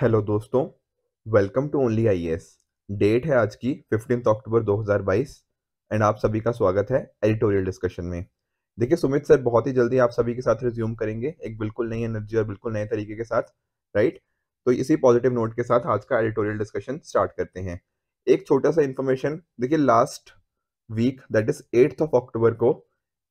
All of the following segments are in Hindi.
हेलो दोस्तों welcome to only IAS date है आज की फिफ्टीन अक्टूबर 2022 एंड आप सभी का स्वागत है एडिटोरियल डिस्कशन में देखिए सुमित सर बहुत ही जल्दी आप सभी के साथ रिज्यूम करेंगे एक बिल्कुल नई एनर्जी और बिल्कुल नए तरीके के साथ राइट तो इसी पॉजिटिव नोट के साथ आज का एडिटोरियल डिस्कशन स्टार्ट करते हैं एक छोटा सा इन्फॉर्मेशन देखिए last week that is eighth of October को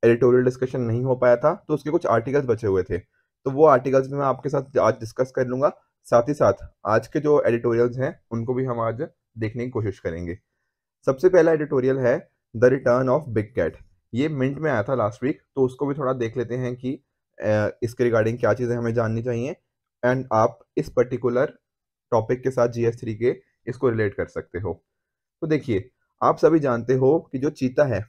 एडिटोरियल डिस्कशन नहीं हो पाया था तो उसके कुछ आर्टिकल्स बचे हुए थे तो वो आर्टिकल्स भी मैं आपके साथ आज डिस्कस कर लूंगा साथ ही साथ आज के जो एडिटोरियल्स हैं उनको भी हम आज देखने की कोशिश करेंगे सबसे पहला एडिटोरियल है the return of big cat ये मिंट में आया था लास्ट वीक तो उसको भी थोड़ा देख लेते हैं कि इसके रिगार्डिंग क्या चीज़ें हमें जाननी चाहिए एंड आप इस पर्टिकुलर टॉपिक के साथ जी थ्री के इसको रिलेट कर सकते हो तो देखिए आप सभी जानते हो कि जो चीता है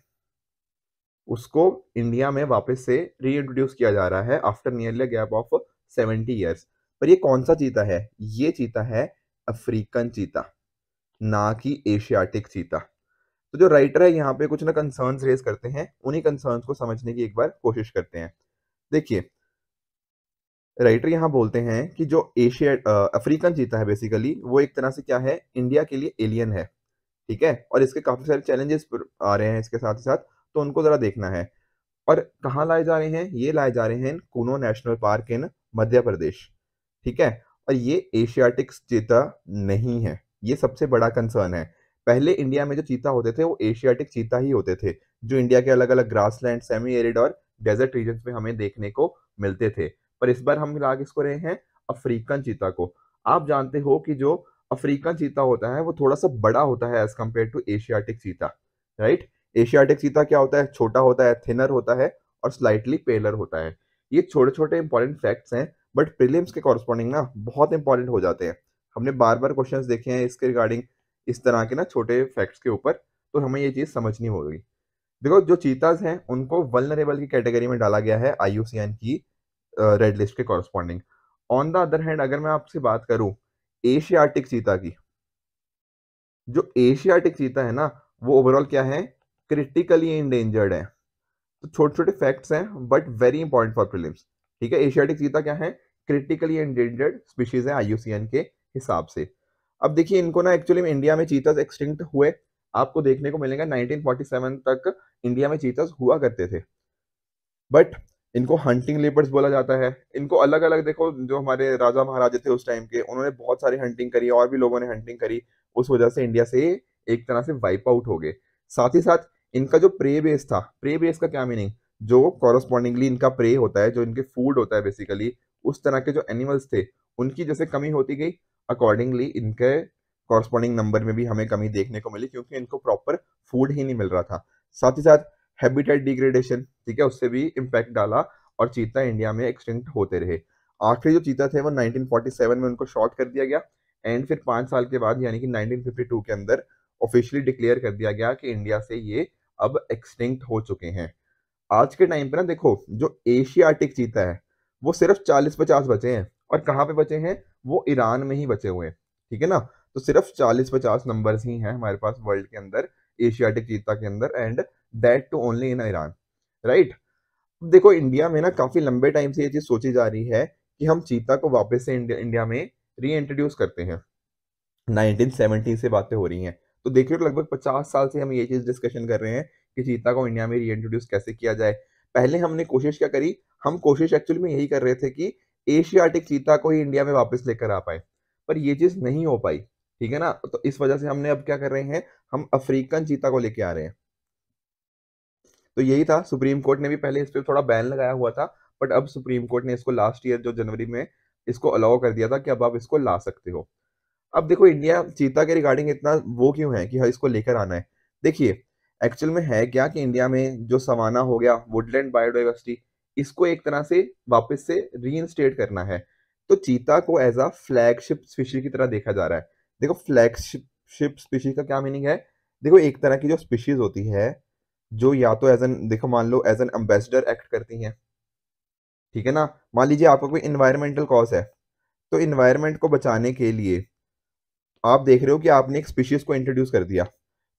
उसको इंडिया में वापस से रीइंट्रोड्यूस किया जा रहा है after nearly gap of seventy years पर ये कौन सा चीता है ये चीता है अफ्रीकन चीता ना कि एशियाटिक चीता तो जो राइटर है यहाँ पे कुछ ना कंसर्न रेज करते हैं उन्हीं कंसर्न को समझने की एक बार कोशिश करते हैं देखिए राइटर यहाँ बोलते हैं कि जो एशिया अफ्रीकन चीता है बेसिकली वो एक तरह से क्या है इंडिया के लिए एलियन है ठीक है और इसके काफ़ी सारे चैलेंजेस आ रहे हैं इसके साथ ही साथ तो उनको ज़रा देखना है और कहाँ लाए जा रहे हैं ये लाए जा रहे हैं Kuno national park in Madhya Pradesh ठीक है और ये एशियाटिक चीता नहीं है ये सबसे बड़ा कंसर्न है पहले इंडिया में जो चीता होते थे वो एशियाटिक चीता ही होते थे जो इंडिया के अलग अलग ग्रासलैंड सेमी एरिड और डेजर्ट रीजन में हमें देखने को मिलते थे पर इस बार हम मिला किसको रहे हैं अफ्रीकन चीता को आप जानते हो कि जो अफ्रीकन चीता होता है वो थोड़ा सा बड़ा होता है as compare to Asiatic cheetah right Asiatic cheetah क्या होता है छोटा होता है थिनर होता है और स्लाइटली पेलर होता है ये छोटे छोटे इंपॉर्टेंट फैक्ट्स हैं बट प्रिलिम्स के कॉरस्पॉन्डिंग ना बहुत इंपॉर्टेंट हो जाते हैं हमने बार बार क्वेश्चन देखे हैं इसके रिगार्डिंग इस तरह के ना छोटे फैक्ट्स के ऊपर तो हमें ये चीज़ समझनी होगी देखो जो चीताज हैं उनको वलनरेबल की कैटेगरी में डाला गया है आई की रेड लिस्ट के corresponding on the other hand अगर मैं आपसे बात करूं एशियाटिक चीता की जो एशियाटिक चीता है ना वो ओवरऑल क्या है क्रिटिकली इंडेंजर्ड है तो छोटे छोटे फैक्ट्स हैं but very important for prelims ठीक है एशियाटिक चीता क्या है क्रिटिकली एंडेंजर्ड स्पीशीज है आईयूसीएन के हिसाब से अब देखिए इनको ना एक्चुअली में इंडिया में चीतस एक्सटिंक्ट हुए आपको देखने को मिलेगा 1947 तक इंडिया में चीतस हुआ करते थे बट इनको हंटिंग लेपर्स बोला जाता है इनको अलग अलग देखो जो हमारे राजा महाराजे थे उस टाइम के उन्होंने बहुत सारी हंटिंग करी और भी लोगों ने हंटिंग करी उस वजह से इंडिया से एक तरह से वाइप आउट हो गए साथ ही साथ इनका जो प्रे बेस था प्रे बेस का क्या मीनिंग जो कॉरस्पॉन्डिंगली इनका प्रे होता है जो इनके फूड होता है बेसिकली उस तरह के जो एनिमल्स थे उनकी जैसे कमी होती गई अकॉर्डिंगली इनके कॉरस्पॉन्डिंग नंबर में भी हमें कमी देखने को मिली क्योंकि इनको प्रॉपर फूड ही नहीं मिल रहा था साथ ही साथ हैबिटेट डिग्रेडेशन ठीक है उससे भी इम्पैक्ट डाला और चीता इंडिया में एक्सटिंक्ट होते रहे आखिरी जो चीता थे वो 1947 में उनको शॉर्ट कर दिया गया एंड फिर पाँच साल के बाद यानी कि 1952 के अंदर ऑफिशियली डिक्लेयर कर दिया गया कि इंडिया से ये अब एक्सटिंक्ट हो चुके हैं आज के टाइम पे ना देखो जो एशियाटिक चीता है वो सिर्फ चालीस पचास बचे हैं और कहाँ पे बचे हैं वो ईरान में ही बचे हुए हैं ठीक है ना तो सिर्फ चालीस पचास नंबर ही हैं हमारे पास वर्ल्ड के अंदर एशियाटिक चीता के अंदर and that too only in Iran right देखो इंडिया में ना काफ़ी लंबे टाइम से ये चीज़ सोची जा रही है कि हम चीता को वापस से इंडिया, इंडिया में इंट्रोड्यूस करते हैं 1970 से बातें हो रही हैं तो देखिए तो लगभग 50 साल से हम ये चीज़ डिस्कशन कर रहे हैं कि चीता को इंडिया में रीइंट्रोड्यूस कैसे किया जाए पहले हमने कोशिश क्या करी हम कोशिश एक्चुअली में यही कर रहे थे कि एशियाटिक चीता को ही इंडिया में वापस लेकर आ पाए पर ये चीज़ नहीं हो पाई ठीक है ना तो इस वजह से हमने अब क्या कर रहे हैं हम अफ्रीकन चीता को लेके आ रहे हैं तो यही था सुप्रीम कोर्ट ने भी पहले इस पर थोड़ा बैन लगाया हुआ था बट अब सुप्रीम कोर्ट ने इसको लास्ट ईयर जो जनवरी में इसको अलाउ कर दिया था कि अब आप इसको ला सकते हो अब देखो इंडिया चीता के रिगार्डिंग इतना वो क्यों है कि इसको लेकर आना है देखिए एक्चुअल में है क्या कि इंडिया में जो सवाना हो गया वुडलैंड बायोडाइवर्सिटी इसको एक तरह से वापस से रीइंस्टेट करना है तो चीता को एज अ फ्लैगशिप स्पीशी की तरह देखा जा रहा है देखो फ्लैगशिप स्पीशीज का क्या मीनिंग है देखो एक तरह की जो स्पीशीज होती है जो या तो एज एन देखो मान लो एज एन एम्बेसडर एक्ट करती हैं ठीक है ना मान लीजिए आपको कोई इन्वायरमेंटल कॉज है तो इन्वायरमेंट को बचाने के लिए आप देख रहे हो कि आपने एक स्पीशीज को इंट्रोड्यूस कर दिया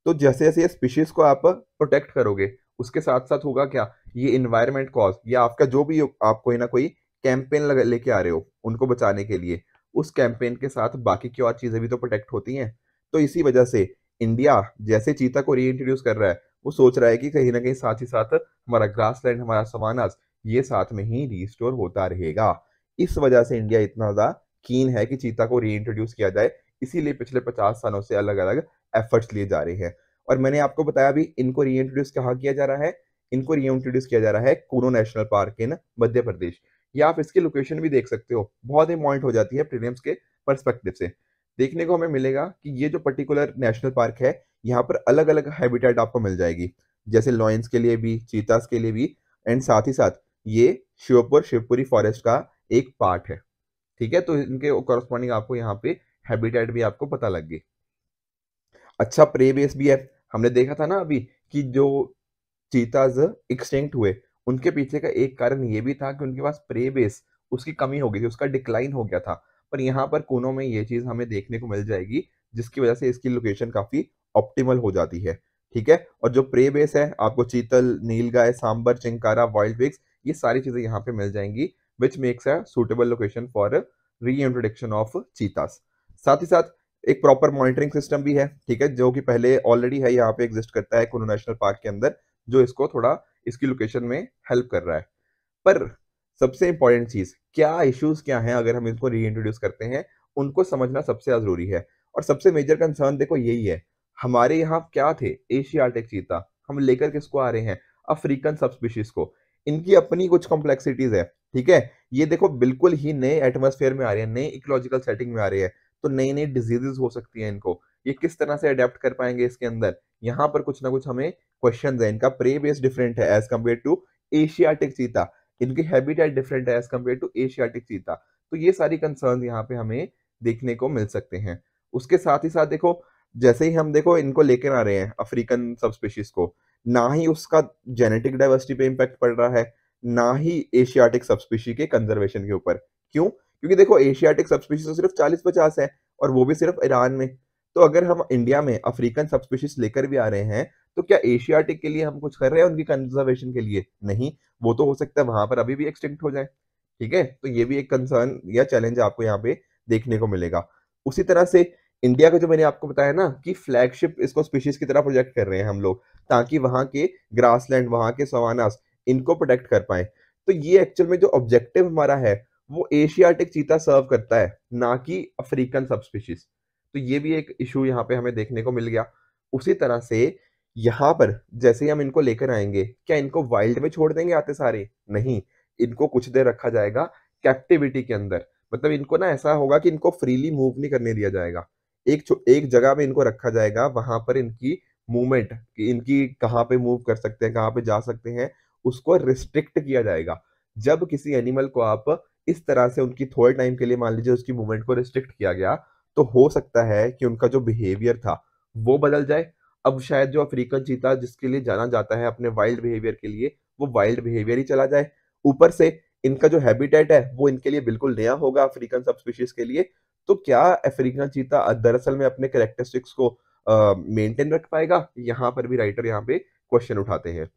तो जैसे जैसे ये स्पीशीज को आप प्रोटेक्ट करोगे उसके साथ साथ होगा क्या ये इन्वायरमेंट कॉज या आपका जो भी आप कोई ना कोई कैंपेन लेके आ रहे हो उनको बचाने के लिए उस कैंपेन के साथ बाकी की और चीज़ें भी तो प्रोटेक्ट होती हैं तो इसी वजह से इंडिया जैसे चीता को रीइंट्रोड्यूस कर रहा है वो सोच रहा है कि कहीं ना कहीं साथ ही साथ हमारा ग्रास लैंड हमारा सवानास ये साथ में ही रिस्टोर होता रहेगा इस वजह से इंडिया इतना ज़्यादा कीन है कि चीता को रीइंट्रोड्यूस किया जाए इसीलिए पिछले पचास सालों से अलग अलग एफर्ट्स लिए जा रहे हैं और मैंने आपको बताया भी इनको री इंट्रोड्यूस कहा किया जा रहा है इनको री इंट्रोड्यूस किया जा रहा है Kuno national park in Madhya Pradesh या आप इसकी लोकेशन भी देख सकते हो बहुत इंपॉर्टेंट हो जाती है प्रीलिम्स के परस्पेक्टिव से देखने को हमें मिलेगा कि ये जो पर्टिकुलर नेशनल पार्क है यहाँ पर अलग अलग हैबिटेट आपको मिल जाएगी जैसे लॉयंस के लिए भी चीतास के लिए भी एंड साथ ही साथ ये शिवपुर शिवपुरी फॉरेस्ट का एक पार्ट है ठीक है तो इनके कॉरस्पॉन्डिंग आपको यहाँ पे हैबिटेट भी आपको पता लग गई अच्छा प्रे बेस भी है हमने देखा था ना अभी कि जो चीताज एक्सटेंक्ट हुए उनके पीछे का एक कारण ये भी था कि उनके पास प्रे बेस उसकी कमी हो गई थी उसका डिक्लाइन हो गया था पर यहाँ पर कोनों में ये चीज़ हमें देखने को मिल जाएगी जिसकी वजह से इसकी लोकेशन काफ़ी ऑप्टिमल हो जाती है ठीक है और जो प्रे बेस है आपको चीतल नीलगाय सांबर चिंकारा वाइल्ड विक्स ये सारी चीज़ें यहाँ पे मिल जाएंगी which makes a suitable location for reintroduction of cheetahs साथ ही साथ एक प्रॉपर मॉनिटरिंग सिस्टम भी है ठीक है जो कि पहले ऑलरेडी है यहाँ पे एग्जिस्ट करता है कुल्लू नेशनल पार्क के अंदर जो इसको थोड़ा इसकी लोकेशन में हेल्प कर रहा है पर सबसे इंपॉर्टेंट चीज़ क्या इश्यूज क्या है अगर हम इसको रीइंट्रोड्यूस करते हैं उनको समझना सबसे ज़रूरी है और सबसे मेजर कंसर्न देखो यही है हमारे यहाँ क्या थे एशियाटिक चीता हम लेकर किसको आ रहे हैं अफ्रीकन सबस्पीशीज को इनकी अपनी कुछ कॉम्प्लेक्सिटीज़ है ठीक है ये देखो बिल्कुल ही नए एटमोसफेयर में आ रहे हैं नए इकोलॉजिकल सेटिंग में आ रहे हैं तो नई नई डिजीजेस हो सकती हैं इनको ये किस तरह से अडेप्ट कर पाएंगे इसके अंदर यहाँ पर कुछ ना कुछ हमें क्वेश्चन है इनका प्रे बेस डिफरेंट है as compare to Asiatic cheetah इनकी हैबिटेट डिफरेंट है as compare to Asiatic cheetah तो ये सारी कंसर्न यहाँ पे हमें देखने को मिल सकते हैं उसके साथ ही साथ देखो जैसे ही हम देखो इनको लेकर आ रहे हैं अफ्रीकन सब स्पीशीज को ना ही उसका जेनेटिक डाइवर्सिटी पे इम्पैक्ट पड़ रहा है ना ही एशियाटिक सब स्पीशी के कंजर्वेशन के ऊपर क्यों क्योंकि देखो एशियाटिक सबस्पीशीज तो सिर्फ चालीस पचास है और वो भी सिर्फ ईरान में तो अगर हम इंडिया में अफ्रीकन सबस्पीशीज लेकर भी आ रहे हैं तो क्या एशियाटिक के लिए हम कुछ कर रहे हैं उनकी कंजर्वेशन के लिए नहीं वो तो हो सकता है वहां पर अभी भी एक्सटिंक्ट हो जाए ठीक है तो ये भी एक कंसर्न या चैलेंज आपको यहाँ पे देखने को मिलेगा उसी तरह से इंडिया का जो मैंने आपको बताया ना कि फ्लैगशिप इसको स्पीशीज की तरह प्रोजेक्ट कर रहे हैं हम लोग ताकि वहाँ के ग्रासलैंड वहाँ के सवानास इनको प्रोटेक्ट कर पाए तो ये एक्चुअल में जो ऑब्जेक्टिव हमारा है वो एशियाटिक चीता सर्व करता है ना कि अफ्रीकन सब स्पीशीज तो ये भी एक इशू यहाँ पे हमें देखने को मिल गया उसी तरह से यहाँ पर जैसे ही हम इनको लेकर आएंगे क्या इनको वाइल्ड में छोड़ देंगे आते सारे नहीं इनको कुछ देर रखा जाएगा कैप्टिविटी के अंदर मतलब इनको ना ऐसा होगा कि इनको फ्रीली मूव नहीं करने दिया जाएगा एक एक जगह में इनको रखा जाएगा वहां पर इनकी मूवमेंट कि इनकी कहाँ पे मूव कर सकते हैं कहाँ पे जा सकते हैं उसको रिस्ट्रिक्ट किया जाएगा जब किसी एनिमल को आप इस तरह से उनकी थोड़े टाइम के लिए मान लीजिए उसकी मूवमेंट को रिस्ट्रिक्ट किया गया तो हो सकता है कि उनका जो बिहेवियर था वो बदल जाए अब शायद जो अफ्रीकन चीता जिसके लिए जाना जाता है अपने वाइल्ड बिहेवियर के लिए वो वाइल्ड बिहेवियर ही चला जाए ऊपर से इनका जो हैबिटेट है वो इनके लिए बिल्कुल नया होगा अफ्रीकन सब स्पीशीज के लिए तो क्या अफ्रीकन चीता दरअसल में अपने करेक्टरिस्टिक्स को मेंटेन रख पाएगा यहाँ पर भी राइटर यहाँ पे क्वेश्चन उठाते हैं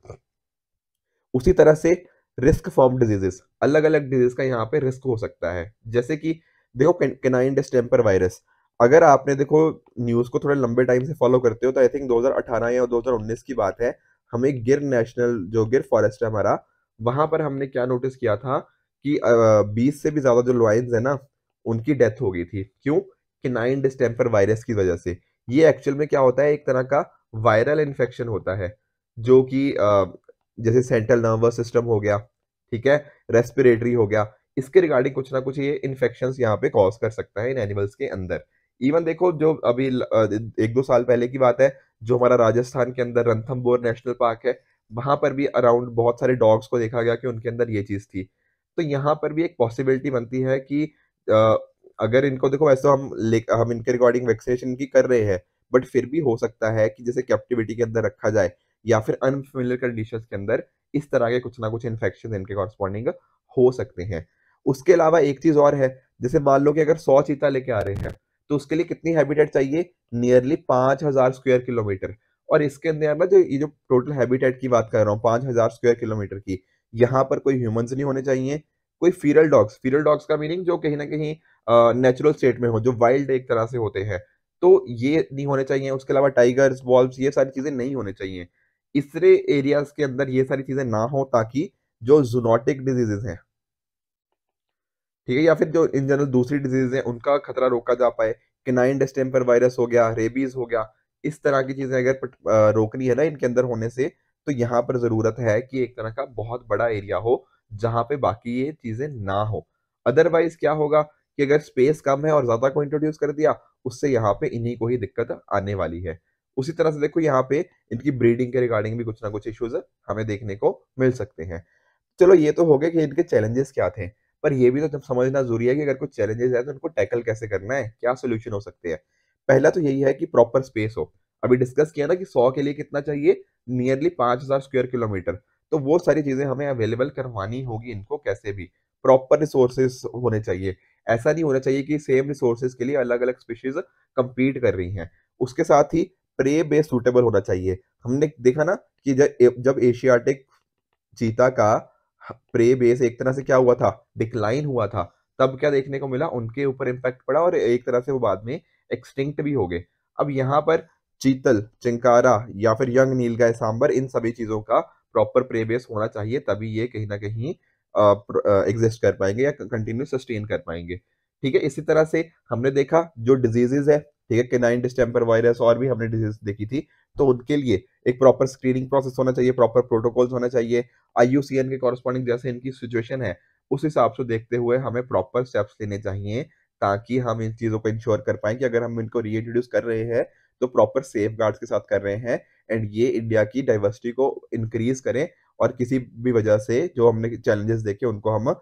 उसी तरह से रिस्क फॉर्म डिजीजेस अलग अलग डिजीज का यहाँ पे रिस्क हो सकता है जैसे कि देखो केनाइन डिस्टेम्पर वायरस अगर आपने देखो न्यूज़ को थोड़े लंबे टाइम से फॉलो करते हो तो आई थिंक 2018 या 2019 की बात है हमें गिर नेशनल जो गिर फॉरेस्ट है हमारा वहाँ पर हमने क्या नोटिस किया था कि बीस से भी ज़्यादा जो लॉइन्स है ना उनकी डेथ हो गई थी क्यों किनाइन डिस्टेम्पर वायरस की वजह से ये एक्चुअल में क्या होता है एक तरह का वायरल इन्फेक्शन होता है जो कि जैसे सेंट्रल नर्वस सिस्टम हो गया ठीक है रेस्पिरेटरी हो गया इसके रिगार्डिंग कुछ ना कुछ ये इन्फेक्शन यहाँ पे कॉज कर सकता है इन एनिमल्स के अंदर इवन देखो जो अभी एक दो साल पहले की बात है जो हमारा राजस्थान के अंदर रंथमबोर नेशनल पार्क है वहां पर भी अराउंड बहुत सारे डॉग्स को देखा गया कि उनके अंदर ये चीज़ थी तो यहाँ पर भी एक पॉसिबिलिटी बनती है कि अगर इनको देखो वैसे हम ले हम इनके रिकॉर्डिंग वैक्सीनेशन की कर रहे हैं बट फिर भी हो सकता है कि जैसे कैप्टिविटी के अंदर रखा जाए या फिर अनफेमिलियर कंडीशन के अंदर इस तरह के कुछ ना कुछ इन्फेक्शन इनके कॉरस्पॉन्डिंग हो सकते हैं उसके अलावा एक चीज़ और है जैसे मान लो कि अगर सौ चीता लेके आ रहे हैं तो उसके लिए कितनी हैबिटेट चाहिए नियरली पांच हज़ार स्क्वेयर किलोमीटर और इसके अंदर ना जो तो ये जो टोटल हैबिटेट की बात कर रहा हूँ पांच हज़ार स्क्वेयर किलोमीटर की यहाँ पर कोई ह्यूमंस नहीं होने चाहिए कोई फीरल डॉग्स फीरल डॉग्स का मीनिंग जो कहीं ना कहीं नेचुरल स्टेट में हो जो वाइल्ड एक तरह से होते हैं तो ये नहीं होने चाहिए उसके अलावा टाइगर्स वॉल्व ये सारी चीज़ें नहीं होने चाहिए इसरे एरियाज के अंदर ये सारी चीजें ना हो ताकि जो जूनोटिक डिजीजेज हैं ठीक है या फिर जो इन जनरल दूसरी डिजीज हैं उनका खतरा रोका जा पाए किनाइन डिस्टेम्पर वायरस हो गया रेबीज हो गया इस तरह की चीजें अगर रोकनी है ना इनके अंदर होने से तो यहाँ पर जरूरत है कि एक तरह का बहुत बड़ा एरिया हो जहां पे बाकी ये चीजें ना हो अदरवाइज क्या होगा कि अगर स्पेस कम है और ज्यादा को इंट्रोड्यूस कर दिया उससे यहाँ पे इन्हीं को ही दिक्कत आने वाली है उसी तरह से देखो यहाँ पे इनकी ब्रीडिंग के रिगार्डिंग भी कुछ ना कुछ इश्यूज हमें देखने को मिल सकते हैं चलो ये तो हो गया कि इनके चैलेंजेस क्या थे पर ये भी तो जब समझना जरूरी है कि अगर कुछ चैलेंजेस है तो इनको टैकल कैसे करना है क्या सोल्यूशन हो सकते हैं पहला तो यही है कि प्रॉपर स्पेस हो अभी डिस्कस किया ना कि सौ के लिए कितना चाहिए नियरली पांच हज़ार स्क्वेयर किलोमीटर तो वो सारी चीज़ें हमें अवेलेबल करवानी होगी इनको कैसे भी प्रॉपर रिसोर्सेज होने चाहिए ऐसा नहीं होना चाहिए कि सेम रिसोर्सेज के लिए अलग अलग स्पीशीज कम्पीट कर रही हैं उसके साथ ही प्रे बेस सूटेबल होना चाहिए हमने देखा ना कि जब जब एशियाटिक चीता का प्रे बेस एक तरह से क्या हुआ था डिक्लाइन हुआ था तब क्या देखने को मिला उनके ऊपर इम्पैक्ट पड़ा और एक तरह से वो बाद में एक्सटिंक्ट भी हो गए अब यहाँ पर चीतल चिंकारा या फिर यंग नीलगाय सांबर इन सभी चीज़ों का प्रॉपर प्रे बेस होना चाहिए तभी ये कहीं ना कहीं एग्जिस्ट कर पाएंगे या कंटिन्यू सस्टेन कर पाएंगे ठीक है इसी तरह से हमने देखा जो डिजीजेज है ठीक है केनाइन डिस्टेम्पर वायरस और भी हमने डिजीज देखी थी तो उनके लिए एक प्रॉपर स्क्रीनिंग प्रोसेस होना चाहिए प्रॉपर प्रोटोकॉल्स होना चाहिए आई के कॉरस्पॉन्डिंग जैसे इनकी सिचुएशन है उस हिसाब से देखते हुए हमें प्रॉपर स्टेप्स लेने चाहिए ताकि हम इन चीज़ों को इंश्योर कर पाए कि अगर हम इनको रीइंट्रोड्यूस कर रहे हैं तो प्रॉपर सेफ गार्ड्स के साथ कर रहे हैं एंड ये इंडिया की डाइवर्सिटी को इंक्रीज करें और किसी भी वजह से जो हमने चैलेंजेस देखे उनको हम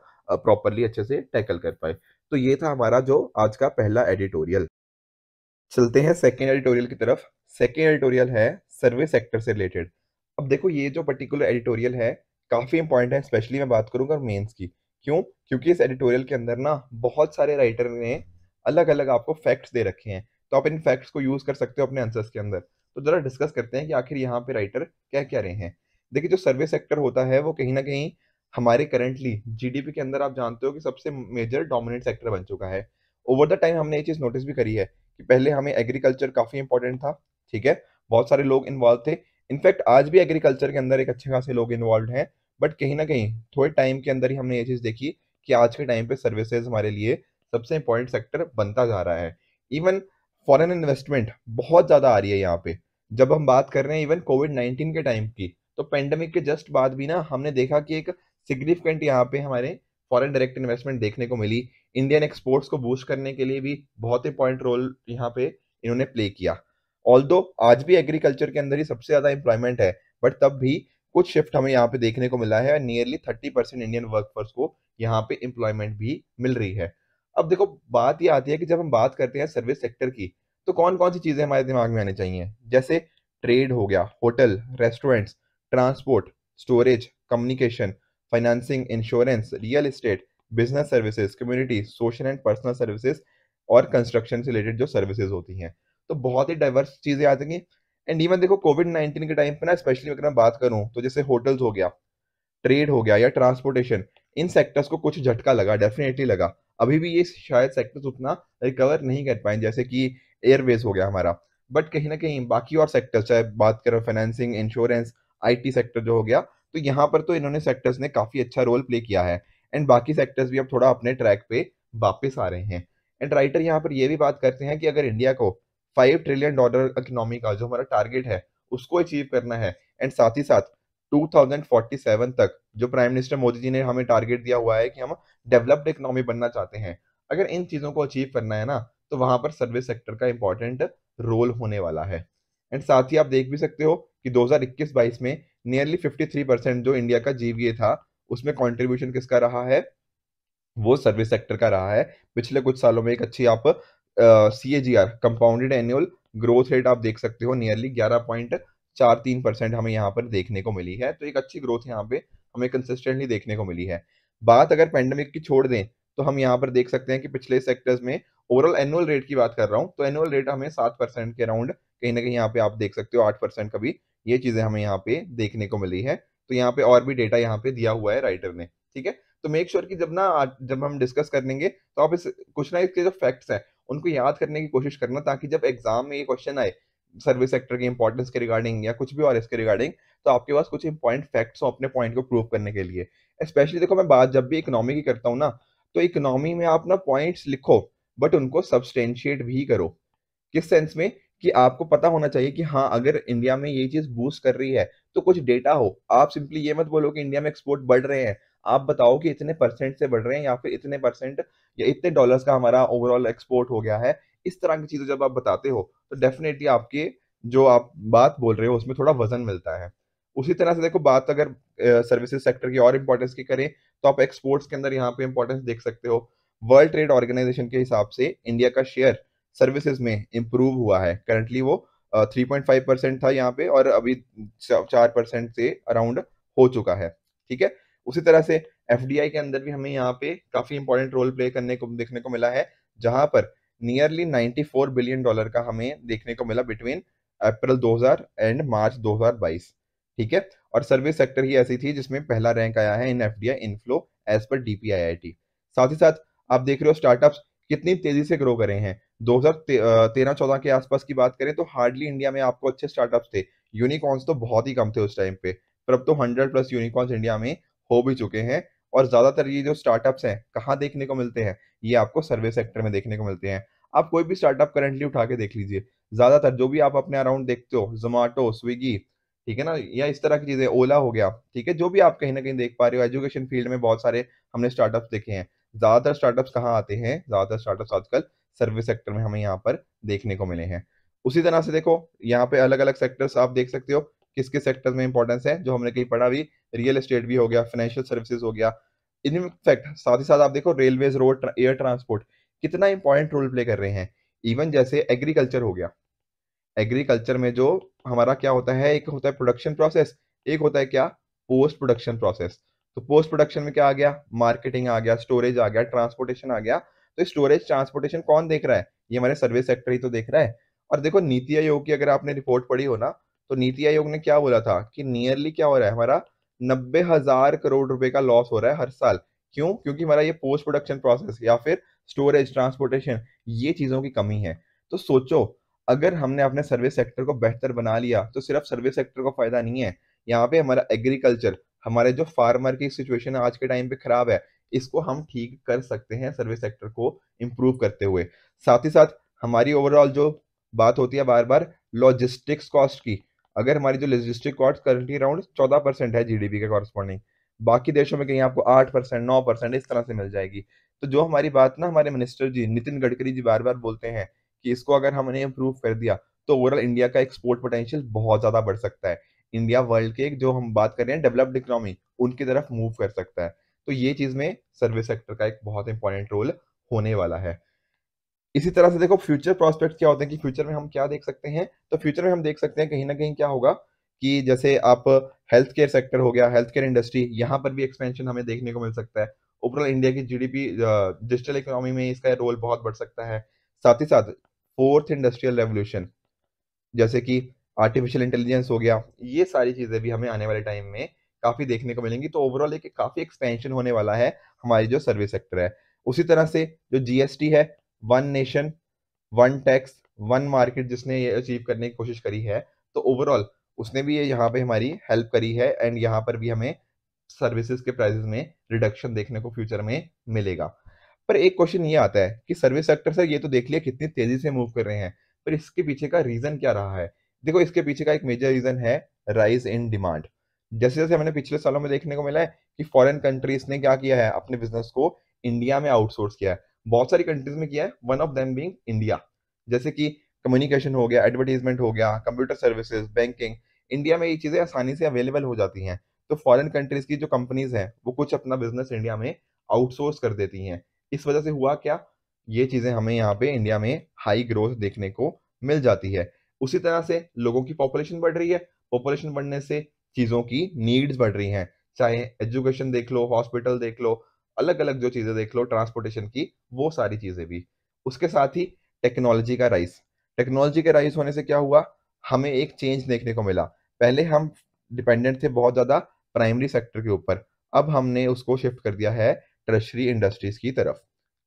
प्रॉपरली अच्छे से टैकल कर पाए तो ये था हमारा जो आज का पहला एडिटोरियल चलते हैं सेकेंड एडिटोरियल की तरफ सेकेंड एडिटोरियल है सर्विस सेक्टर से रिलेटेड अब देखो ये जो पर्टिकुलर एडिटोरियल है काफ़ी इंपॉर्टेंट है स्पेशली मैं बात करूंगा मेन्स की क्यों क्योंकि इस एडिटोरियल के अंदर ना बहुत सारे राइटर ने अलग अलग आपको फैक्ट्स दे रखे हैं तो आप इन फैक्ट्स को यूज़ कर सकते हो अपने आंसर्स के अंदर तो ज़रा डिस्कस करते हैं कि आखिर यहाँ पे राइटर क्या क्या रहे हैं देखिए जो सर्विस सेक्टर होता है वो कहीं ना कहीं हमारे करंटली जीडीपी के अंदर आप जानते हो कि सबसे मेजर डोमिनेंट सेक्टर बन चुका है ओवर द टाइम हमने ये चीज़ नोटिस भी करी है कि पहले हमें एग्रीकल्चर काफ़ी इंपॉर्टेंट था ठीक है बहुत सारे लोग इन्वॉल्व थे इनफैक्ट आज भी एग्रीकल्चर के अंदर एक अच्छे खासे लोग इन्वॉल्व हैं बट कहीं ना कहीं थोड़े टाइम के अंदर ही हमने ये चीज़ देखी कि आज के टाइम पे सर्विसेज हमारे लिए सबसे इंपॉर्टेंट सेक्टर बनता जा रहा है इवन फॉरेन इन्वेस्टमेंट बहुत ज़्यादा आ रही है यहाँ पे जब हम बात कर रहे हैं इवन कोविड नाइन्टीन के टाइम की तो पेंडेमिक के जस्ट बाद भी ना हमने देखा कि एक सिग्निफिकेंट यहाँ पे हमारे फॉरेन डायरेक्ट इन्वेस्टमेंट देखने को मिली इंडियन एक्सपोर्ट्स को बूस्ट करने के लिए भी बहुत ही पॉइंट रोल यहाँ पे इन्होंने प्ले किया ऑल आज भी एग्रीकल्चर के अंदर ही सबसे ज़्यादा एम्प्लॉयमेंट है बट तब भी कुछ शिफ्ट हमें यहाँ पे देखने को मिला है nearly thirty percent Indian workforce को यहाँ पे एम्प्लॉयमेंट भी मिल रही है अब देखो बात ये आती है कि जब हम बात करते हैं सर्विस सेक्टर की तो कौन कौन सी चीज़ें हमारे दिमाग में आनी चाहिए जैसे ट्रेड हो गया hotel restaurants transport storage communication financing insurance real estate business services community social and personal services और कंस्ट्रक्शन से रिलेटेड जो सर्विसेज होती हैं तो बहुत ही डाइवर्स चीज़ें आ जाएंगी एंड इवन देखो कोविड नाइन्टीन के टाइम पर ना स्पेशली अगर मैं बात करूँ तो जैसे होटल्स हो गया ट्रेड हो गया या ट्रांसपोर्टेशन इन सेक्टर्स को कुछ झटका लगा डेफिनेटली लगा अभी भी ये शायद सेक्टर्स उतना रिकवर नहीं कर पाए जैसे कि एयरवेज हो गया हमारा बट कहीं ना कहीं बाकी और सेक्टर्स चाहे बात करें फाइनेंसिंग इंश्योरेंस आईटी सेक्टर जो हो गया तो यहाँ पर तो इन्होंने सेक्टर्स ने काफ़ी अच्छा रोल प्ले किया है एंड बाकी सेक्टर्स भी अब थोड़ा अपने ट्रैक पे वापस आ रहे हैं एंड राइटर यहाँ पर यह भी बात करते हैं कि अगर इंडिया को फाइव ट्रिलियन डॉलर इकोनॉमी का जो हमारा टारगेट है उसको अचीव करना है एंड साथ ही साथ 2047 तक जो प्राइम मिनिस्टर मोदी जी ने हमें टारगेट दिया हुआ है कि हम डेवलप्ड इकोनॉमी बनना चाहते हैं अगर इन चीज़ों को अचीव करना है ना तो वहाँ पर सर्विस सेक्टर का इंपॉर्टेंट रोल होने वाला है एंड साथ ही आप देख भी सकते हो कि 2021-22 में नियरली 53 परसेंट जो इंडिया का जीवीए था उसमें कॉन्ट्रीब्यूशन किसका रहा है वो सर्विस सेक्टर का रहा है पिछले कुछ सालों में एक अच्छी आप C A G R compounded annual growth rate आप देख सकते हो नियरली ग्यारह पॉइंट चार तीन परसेंट हमें यहाँ पर देखने को मिली है तो एक अच्छी ग्रोथ यहाँ पे हमें कंसिस्टेंटली देखने को मिली है बात अगर पेंडेमिक की छोड़ दें तो हम यहाँ पर देख सकते हैं कि पिछले सेक्टर्स में ओवरऑल एनुअल रेट की बात कर रहा हूँ तो एनुअल रेट हमें सात परसेंट के अराउंड कहीं ना कहीं यहाँ पे आप देख सकते हो आठ परसेंट का भी ये चीजें हमें यहाँ पे देखने को मिली है तो यहाँ पे और भी डेटा यहाँ पे दिया हुआ है राइटर ने ठीक है तो मेक श्योर sure कि जब ना जब हम डिस्कस कर लेंगे तो आप इस कुछ ना इसके जो फैक्ट्स हैं उनको याद करने की कोशिश करना ताकि जब एग्जाम में ये क्वेश्चन आए सर्विस सेक्टर के इंपॉर्टेंस के रिगार्डिंग या कुछ भी और इसके रिगार्डिंग तो आपके पास कुछ इंपॉर्टेंट फैक्ट्स हो अपने पॉइंट को प्रूव करने के लिए स्पेशली देखो मैं बात जब भी इकोनॉमी की करता हूँ ना तो इकोनॉमी में आप ना पॉइंट्स लिखो बट उनको सब्सटेंशिएट भी करो किस सेंस में कि आपको पता होना चाहिए कि हाँ अगर इंडिया में ये चीज बूस्ट कर रही है तो कुछ डेटा हो आप सिंपली ये मत बोलो कि इंडिया में एक्सपोर्ट बढ़ रहे हैं आप बताओ कि इतने परसेंट से बढ़ रहे हैं या फिर इतने परसेंट या इतने डॉलर्स का हमारा ओवरऑल एक्सपोर्ट हो गया है इस तरह की चीजें जब आप बताते हो तो डेफिनेटली आपके जो आप बात बोल रहे हो उसमें थोड़ा वजन मिलता है उसी तरह से देखो बात अगर सर्विसेज सेक्टर की और इम्पोर्टेंस की करें तो आप एक्सपोर्ट्स के अंदर यहाँ पे इम्पोर्टेंस देख सकते हो वर्ल्ड ट्रेड ऑर्गेनाइजेशन के हिसाब से इंडिया का शेयर सर्विसेज में इम्प्रूव हुआ है करंटली वो थ्री पॉइंट फाइव परसेंट था यहाँ पे और अभी चार परसेंट से अराउंड हो चुका है ठीक है उसी तरह से एफ के अंदर भी हमें यहाँ पे काफी इंपॉर्टेंट रोल प्ले करने को देखने को मिला है जहां पर नियरली फोर बिलियन डॉलर का हमें देखने को मिला बिटवीन अप्रैल 2000 एंड मार्च 2022 ठीक है और सर्विस सेक्टर ही ऐसी थी जिसमें पहला रैंक आया है in F D I inflow as per DPIIT साथ ही साथ आप देख रहे हो स्टार्टअप्स कितनी तेजी से ग्रो करे हैं दो हजार तेरह चौदह के आसपास की बात करें तो हार्डली इंडिया में आपको अच्छे स्टार्टअप थे यूनिकॉर्न्स तो बहुत ही कम थे उस टाइम पे पर अब तो हंड्रेड प्लस यूनिकॉर्न्स इंडिया में हो भी चुके हैं और ज़्यादातर ये जो स्टार्टअप्स हैं कहाँ देखने को मिलते हैं ये आपको सर्विस सेक्टर में देखने को मिलते हैं आप कोई भी स्टार्टअप करेंटली उठा के देख लीजिए ज़्यादातर जो भी आप अपने अराउंड देखते हो जोमेटो स्विगी ठीक है ना या इस तरह की चीज़ें ओला हो गया ठीक है जो भी आप कहीं ना कहीं देख पा रहे हो एजुकेशन फील्ड में बहुत सारे हमने स्टार्टअप्स देखे हैं ज़्यादातर स्टार्टअप्स कहाँ आते हैं ज़्यादातर स्टार्टअप्स आजकल सर्विस सेक्टर में हमें यहाँ पर देखने को मिले हैं उसी तरह से देखो यहाँ पे अलग अलग सेक्टर्स आप देख सकते हो किस किस सेक्टर में इंपॉर्टेंस है जो हमने कहीं पढ़ा भी रियल एस्टेट भी हो गया फाइनेंशियल सर्विसेज हो गया फैक्ट साथ ही साथ आप देखो रेलवे रोड एयर ट्रांसपोर्ट कितना इंपॉर्टेंट रोल प्ले कर रहे हैं इवन जैसे एग्रीकल्चर हो गया एग्रीकल्चर में जो हमारा क्या होता है एक होता है प्रोडक्शन प्रोसेस एक होता है क्या पोस्ट प्रोडक्शन प्रोसेस तो पोस्ट प्रोडक्शन में क्या आ गया मार्केटिंग आ गया स्टोरेज आ गया ट्रांसपोर्टेशन आ गया तो स्टोरेज ट्रांसपोर्टेशन कौन देख रहा है ये हमारे सर्विस सेक्टर ही तो देख रहा है और देखो नीति आयोग की अगर आपने रिपोर्ट पढ़ी हो ना तो नीति आयोग ने क्या बोला था कि नियरली क्या हो रहा है हमारा नब्बे हजार करोड़ रुपए का लॉस हो रहा है हर साल क्यों क्योंकि हमारा ये पोस्ट प्रोडक्शन प्रोसेस या फिर स्टोरेज ट्रांसपोर्टेशन ये चीजों की कमी है तो सोचो अगर हमने अपने सर्विस सेक्टर को बेहतर बना लिया तो सिर्फ सर्विस सेक्टर को फायदा नहीं है यहाँ पे हमारा एग्रीकल्चर हमारे जो फार्मर की सिचुएशन आज के टाइम पे खराब है इसको हम ठीक कर सकते हैं सर्विस सेक्टर को इम्प्रूव करते हुए साथ ही साथ हमारी ओवरऑल जो बात होती है बार बार लॉजिस्टिक्स कॉस्ट की अगर हमारी जो लॉजिस्टिक कॉस्ट करंटली अराउंड चौदह परसेंट है जीडीपी के कॉरस्पॉन्डिंग बाकी देशों में कहीं आपको आठ परसेंट नौ परसेंट इस तरह से मिल जाएगी तो जो हमारी बात ना हमारे मिनिस्टर जी नितिन गडकरी जी बार बार बोलते हैं कि इसको अगर हमने इम्प्रूव कर दिया तो ओवरऑल इंडिया का एक्सपोर्ट पोटेंशियल बहुत ज़्यादा बढ़ सकता है इंडिया वर्ल्ड के जो हम बात कर रहे हैं डेवलप्ड इकोनॉमी उनकी तरफ मूव कर सकता है तो ये चीज़ में सर्विस सेक्टर का एक बहुत इंपॉर्टेंट रोल होने वाला है इसी तरह से देखो फ्यूचर प्रॉस्पेक्ट क्या होते हैं कि फ्यूचर में हम क्या देख सकते हैं तो फ्यूचर में हम देख सकते हैं कहीं ना कहीं क्या होगा कि जैसे आप हेल्थ केयर सेक्टर हो गया हेल्थ केयर इंडस्ट्री यहाँ पर भी एक्सपेंशन हमें देखने को मिल सकता है ओवरऑल इंडिया की जीडीपी डिजिटल इकोनॉमी में इसका रोल बहुत बढ़ सकता है साथ ही साथ फोर्थ इंडस्ट्रियल रेवोल्यूशन जैसे कि आर्टिफिशियल इंटेलिजेंस हो गया ये सारी चीज़ें भी हमें आने वाले टाइम में काफ़ी देखने को मिलेंगी तो ओवरऑल एक काफ़ी एक्सपेंशन होने वाला है हमारी जो सर्विस सेक्टर है उसी तरह से जो जीएसटी है one nation one tax one market जिसने ये अचीव करने की कोशिश करी है तो ओवरऑल उसने भी ये यहाँ पे हमारी हेल्प करी है एंड यहाँ पर भी हमें सर्विसेज के प्राइसेस में रिडक्शन देखने को फ्यूचर में मिलेगा पर एक क्वेश्चन ये आता है कि सर्विस सेक्टर सर ये तो देख लिया कितनी तेजी से मूव कर रहे हैं पर इसके पीछे का रीजन क्या रहा है देखो इसके पीछे का एक मेजर रीजन है राइज इन डिमांड जैसे जैसे हमें पिछले सालों में देखने को मिला है कि फॉरेन कंट्रीज ने क्या किया है अपने बिजनेस को इंडिया में आउटसोर्स किया है बहुत सारी कंट्रीज में किया है one of them being India जैसे कि कम्युनिकेशन हो गया एडवर्टीजमेंट हो गया कंप्यूटर सर्विसेज बैंकिंग इंडिया में ये चीज़ें आसानी से अवेलेबल हो जाती हैं तो फॉरेन कंट्रीज की जो कंपनीज हैं वो कुछ अपना बिजनेस इंडिया में आउटसोर्स कर देती हैं इस वजह से हुआ क्या ये चीज़ें हमें यहाँ पे इंडिया में हाई ग्रोथ देखने को मिल जाती है उसी तरह से लोगों की पॉपुलेशन बढ़ रही है पॉपुलेशन बढ़ने से चीज़ों की नीड्स बढ़ रही हैं चाहे एजुकेशन देख लो हॉस्पिटल देख लो अलग अलग जो चीज़ें देख लो ट्रांसपोर्टेशन की वो सारी चीज़ें भी उसके साथ ही टेक्नोलॉजी का राइस टेक्नोलॉजी के राइस होने से क्या हुआ हमें एक चेंज देखने को मिला पहले हम डिपेंडेंट थे बहुत ज़्यादा प्राइमरी सेक्टर के ऊपर अब हमने उसको शिफ्ट कर दिया है ट्रशरी इंडस्ट्रीज की तरफ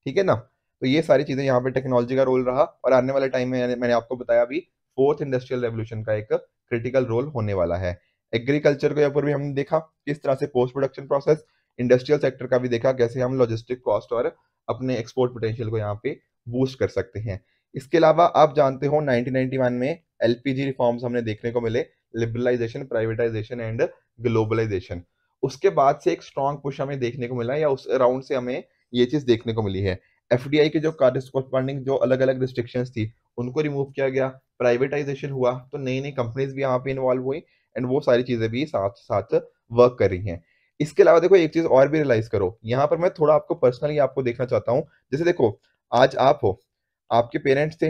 ठीक है ना तो ये सारी चीज़ें यहाँ पे टेक्नोलॉजी का रोल रहा और आने वाले टाइम में मैंने आपको बताया भी फोर्थ इंडस्ट्रियल रेवोल्यूशन का एक क्रिटिकल रोल होने वाला है एग्रीकल्चर को ऊपर भी हमने देखा किस तरह से post production process industrial sector का भी देखा कैसे हम लॉजिस्टिक कॉस्ट और अपने एक्सपोर्ट पोटेंशियल को यहाँ पे बूस्ट कर सकते हैं इसके अलावा आप जानते हो 1991 में एलपीजी रिफॉर्म्स हमने देखने को मिले लिबरलाइजेशन प्राइवेटाइजेशन एंड ग्लोबलाइजेशन उसके बाद से एक स्ट्रॉन्ग पुश हमें देखने को मिला या उस राउंड से हमें ये चीज देखने को मिली है एफडीआई के जो कॉरस्पॉन्डिंग जो अलग अलग रिस्ट्रिक्शंस थी उनको रिमूव किया गया प्राइवेटाइजेशन हुआ तो नई नई कंपनीज भी यहाँ पे इन्वॉल्व हुई एंड वो सारी चीज़ें भी साथ साथ वर्क कर रही हैं इसके अलावा देखो एक चीज़ और भी रियलाइज करो यहाँ पर मैं थोड़ा आपको पर्सनली आपको देखना चाहता हूँ जैसे देखो आज आप हो आपके पेरेंट्स थे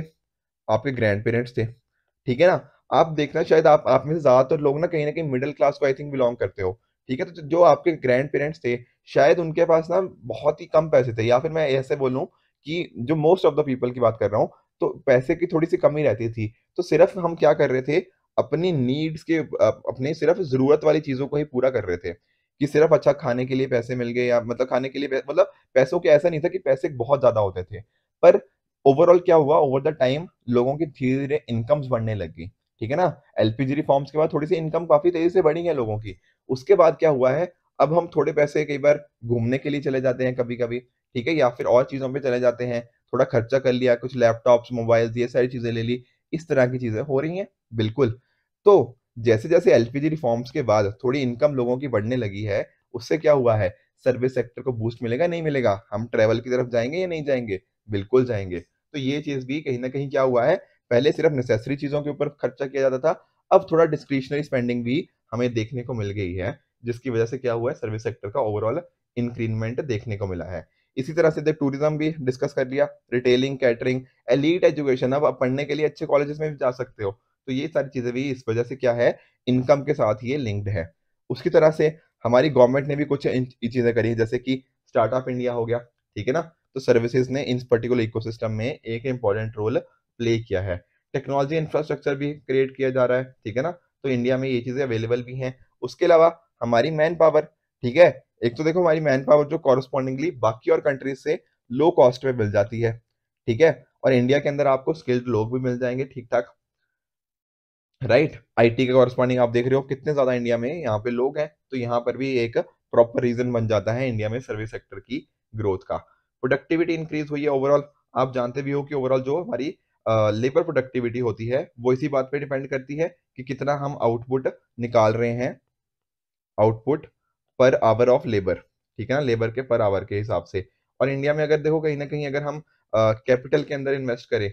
आपके ग्रैंड पेरेंट्स थे ठीक है ना आप देखना शायद आप आप में से ज़्यादातर लोग ना कहीं ना कहीं मिडिल क्लास को आई थिंक बिलोंग करते हो ठीक है तो जो आपके ग्रैंड पेरेंट्स थे शायद उनके पास ना बहुत ही कम पैसे थे या फिर मैं ऐसे बोलूँ कि जो मोस्ट ऑफ द पीपल की बात कर रहा हूँ तो पैसे की थोड़ी सी कमी रहती थी तो सिर्फ हम क्या कर रहे थे अपनी नीड्स के अपने सिर्फ जरूरत वाली चीजों को ही पूरा कर रहे थे कि सिर्फ अच्छा खाने के लिए पैसे मिल गए या मतलब खाने के लिए मतलब पैसों के ऐसा नहीं था कि पैसे बहुत ज्यादा होते थे पर ओवरऑल क्या हुआ ओवर द टाइम लोगों की धीरे धीरे इनकम्स बढ़ने लग गई ठीक है ना एलपीजी रिफॉर्म्स के बाद थोड़ी सी इनकम काफी तेजी से बढ़ी है लोगों की उसके बाद क्या हुआ है अब हम थोड़े पैसे कई बार घूमने के लिए चले जाते हैं कभी कभी ठीक है या फिर और चीजों पर चले जाते हैं थोड़ा खर्चा कर लिया कुछ लैपटॉप्स मोबाइल ये सारी चीजें ले ली इस तरह की चीजें हो रही हैं बिल्कुल तो जैसे जैसे एलपीजी रिफॉर्म्स के बाद थोड़ी इनकम लोगों की बढ़ने लगी है उससे क्या हुआ है सर्विस सेक्टर को बूस्ट मिलेगा नहीं मिलेगा हम ट्रेवल की तरफ जाएंगे या नहीं जाएंगे बिल्कुल जाएंगे तो ये चीज़ भी कहीं ना कहीं क्या हुआ है पहले सिर्फ नेसेसरी चीज़ों के ऊपर खर्चा किया जाता था अब थोड़ा डिस्क्रिशनरी स्पेंडिंग भी हमें देखने को मिल गई है जिसकी वजह से क्या हुआ है सर्विस सेक्टर का ओवरऑल इंक्रीमेंट देखने को मिला है इसी तरह से टूरिज्म भी डिस्कस कर लिया रिटेलिंग कैटरिंग एलिट एजुकेशन अब आप पढ़ने के लिए अच्छे कॉलेजेस में भी जा सकते हो तो ये सारी चीज़ें भी इस वजह से क्या है इनकम के साथ ये लिंक्ड है उसकी तरह से हमारी गवर्नमेंट ने भी कुछ चीज़ें करी है जैसे कि स्टार्टअप इंडिया हो गया ठीक है ना तो सर्विसेज ने इन पर्टिकुलर इकोसिस्टम में एक इंपॉर्टेंट रोल प्ले किया है टेक्नोलॉजी इंफ्रास्ट्रक्चर भी क्रिएट किया जा रहा है ठीक है ना तो इंडिया में ये चीज़ें अवेलेबल भी हैं उसके अलावा हमारी मैन पावर ठीक है एक तो देखो हमारी मैन पावर जो कॉरस्पॉन्डिंगली बाकी और कंट्रीज से लो कॉस्ट में मिल जाती है ठीक है और इंडिया के अंदर आपको स्किल्ड लोग भी मिल जाएंगे ठीक ठाक राइट आईटी का कॉरस्पॉन्डिंग आप देख रहे हो कितने ज्यादा इंडिया में यहाँ पे लोग हैं तो यहाँ पर भी एक प्रॉपर रीजन बन जाता है इंडिया में सर्विस सेक्टर की ग्रोथ का प्रोडक्टिविटी इंक्रीज हुई है ओवरऑल आप जानते भी हो कि ओवरऑल जो हमारी लेबर प्रोडक्टिविटी होती है वो इसी बात पे डिपेंड करती है कि कितना हम आउटपुट निकाल रहे हैं output per hour of labour ठीक है ना लेबर के पर आवर के हिसाब से और इंडिया में अगर देखो कहीं ना कहीं अगर हम कैपिटल uh, के अंदर इन्वेस्ट करें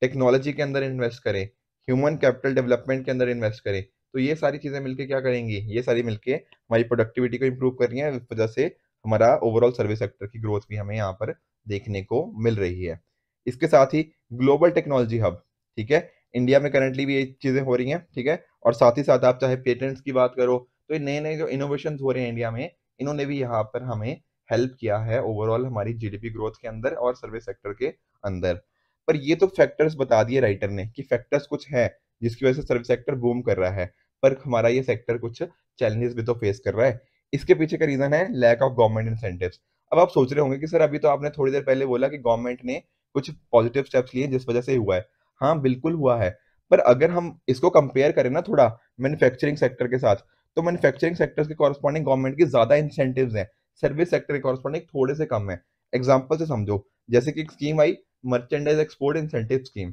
टेक्नोलॉजी के अंदर इन्वेस्ट करें ह्यूमन कैपिटल डेवलपमेंट के अंदर इन्वेस्ट करें तो ये सारी चीज़ें मिलके क्या करेंगी ये सारी मिलके हमारी प्रोडक्टिविटी को इम्प्रूव कर रही है इस वजह से हमारा ओवरऑल सर्विस सेक्टर की ग्रोथ भी हमें यहाँ पर देखने को मिल रही है इसके साथ ही ग्लोबल टेक्नोलॉजी हब ठीक है इंडिया में करंटली भी ये चीज़ें हो रही हैं ठीक है और साथ ही साथ आप चाहे पेटेंट्स की बात करो तो नए नए जो इनोवेशन हो रहे हैं इंडिया में इन्होंने भी यहाँ पर हमें हेल्प किया है ओवरऑल हमारी जीडीपी ग्रोथ के अंदर और सर्विस सेक्टर के अंदर पर ये तो फैक्टर्स बता दिए राइटर ने कि फैक्टर्स कुछ है जिसकी वजह से सर्विस सेक्टर बूम कर रहा है पर हमारा ये सेक्टर कुछ चैलेंजेस भी तो फेस कर रहा है इसके पीछे का रीजन है लैक ऑफ गवर्नमेंट इंसेंटिव्स अब आप सोच रहे होंगे कि सर अभी तो आपने थोड़ी देर पहले बोला कि गवर्नमेंट ने कुछ पॉजिटिव स्टेप्स लिए जिस वजह से हुआ है हाँ बिल्कुल हुआ है पर अगर हम इसको कंपेयर करें ना थोड़ा मैन्युफैक्चरिंग सेक्टर के साथ तो मैन्युफैक्चरिंग सेक्टर के कॉरस्पॉन्डिंग गवर्नमेंट की ज्यादा इंसेंटिव हैं सर्विस सेक्टर के कॉरस्पॉन्डिंग थोड़े से कम है एग्जाम्पल से समझो जैसे कि एक स्कीम आई मर्चेंडाइज एक्सपोर्ट इंसेंटिव स्कीम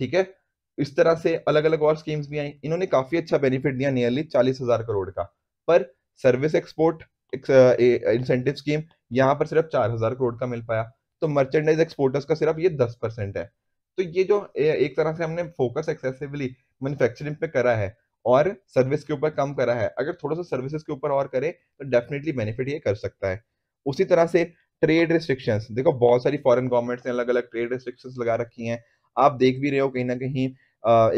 ठीक है इस तरह से अलग अलग और स्कीम्स भी आई इन्होंने काफी अच्छा बेनिफिट दिया नियरली चालीस हजार करोड़ का पर सर्विस एक्सपोर्ट इंसेंटिव स्कीम यहाँ पर सिर्फ चार हजार करोड़ का मिल पाया तो मर्चेंडाइज एक्सपोर्टर्स का सिर्फ ये दस परसेंट है तो ये जो एक तरह से हमने फोकस एक्सेसिवली मैन्युफैक्चरिंग पे करा है और सर्विस के ऊपर कम करा है अगर थोड़ा सा सर्विसेज के ऊपर और करे तो डेफिनेटली बेनिफिट ये कर सकता है उसी तरह से ट्रेड रिस्ट्रिक्शंस देखो बहुत सारी फॉरन गवर्नमेंट्स ने अलग अलग ट्रेड रिस्ट्रिक्शंस लगा रखी हैं आप देख भी रहे हो कहीं ना कहीं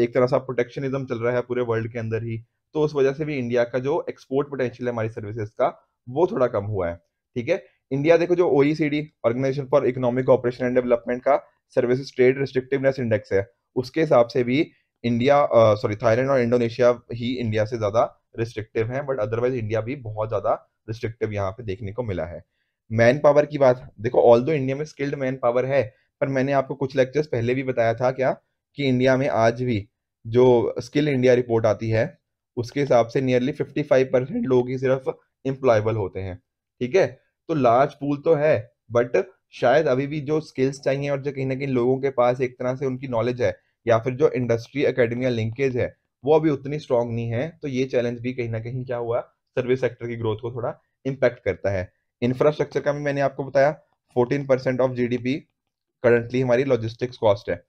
एक तरह सा प्रोटेक्शनिज्म चल रहा है पूरे वर्ल्ड के अंदर ही तो उस वजह से भी इंडिया का जो एक्सपोर्ट पोटेंशियल है हमारी सर्विसेज का वो थोड़ा कम हुआ है ठीक है इंडिया देखो जो OECD organisation for economic operation and development का सर्विसेज ट्रेड रिस्ट्रिक्टिवनेस इंडेक्स है उसके हिसाब से भी इंडिया सॉरी थाईलैंड और इंडोनेशिया ही इंडिया से ज्यादा रिस्ट्रिक्टिव है बट अदरवाइज इंडिया भी बहुत ज्यादा रिस्ट्रिक्टिव यहाँ पे देखने को मिला है मैन पावर की बात देखो ऑल दो इंडिया में स्किल्ड मैन पावर है पर मैंने आपको कुछ लेक्चर्स पहले भी बताया था क्या कि इंडिया में आज भी जो स्किल इंडिया रिपोर्ट आती है उसके हिसाब से नियरली 55 परसेंट लोग ही सिर्फ एम्प्लॉयबल होते हैं ठीक है तो लार्ज पूल तो है बट शायद अभी भी जो स्किल्स चाहिए और जो कहीं ना कहीं लोगों के पास एक तरह से उनकी नॉलेज है या फिर जो इंडस्ट्री अकेडमिया लिंकेज है वो अभी उतनी स्ट्रांग नहीं है तो ये चैलेंज भी कहीं ना कहीं क्या हुआ सर्विस सेक्टर की ग्रोथ को थोड़ा इम्पैक्ट करता है इंफ्रास्ट्रक्चर का भी मैंने आपको बताया fourteen percent of GDP currently हमारी लॉजिस्टिक्स कॉस्ट है